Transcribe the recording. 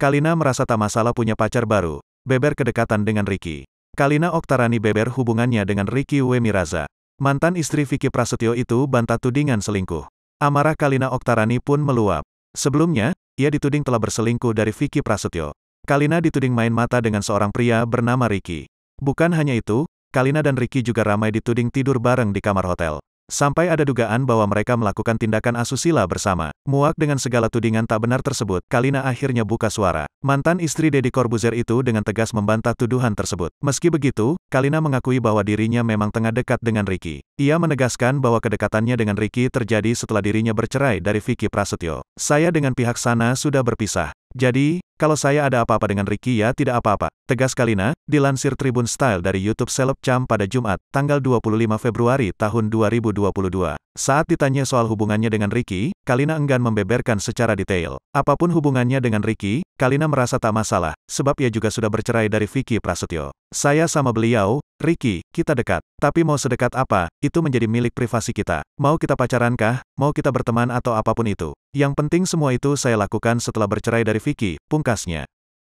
Kalina merasa tak masalah punya pacar baru, beber kedekatan dengan Ricky. Kalina Oktarani beber hubungannya dengan Ricky Wemiraza, Mantan istri Vicky Prasetyo itu bantah tudingan selingkuh. Amarah Kalina Oktarani pun meluap. Sebelumnya, ia dituding telah berselingkuh dari Vicky Prasetyo. Kalina dituding main mata dengan seorang pria bernama Ricky. Bukan hanya itu, Kalina dan Ricky juga ramai dituding tidur bareng di kamar hotel. Sampai ada dugaan bahwa mereka melakukan tindakan asusila bersama. Muak dengan segala tudingan tak benar tersebut, Kalina akhirnya buka suara. Mantan istri Deddy Corbuzier itu dengan tegas membantah tuduhan tersebut. Meski begitu, Kalina mengakui bahwa dirinya memang tengah dekat dengan Ricky. Ia menegaskan bahwa kedekatannya dengan Ricky terjadi setelah dirinya bercerai dari Vicky Prasetyo. Saya dengan pihak sana sudah berpisah. Jadi, kalau saya ada apa-apa dengan Ricky ya tidak apa-apa. Tegas Kalina, dilansir Tribun Style dari YouTube Seleb Cam pada Jumat, tanggal 25 Februari tahun 2022. Saat ditanya soal hubungannya dengan Ricky, Kalina enggan membeberkan secara detail. Apapun hubungannya dengan Ricky, Kalina merasa tak masalah, sebab ia juga sudah bercerai dari Vicky Prasetyo. Saya sama beliau, Ricky, kita dekat. Tapi mau sedekat apa, itu menjadi milik privasi kita. Mau kita pacarankah, mau kita berteman atau apapun itu. Yang penting semua itu saya lakukan setelah bercerai dari Vicky, pungkasnya.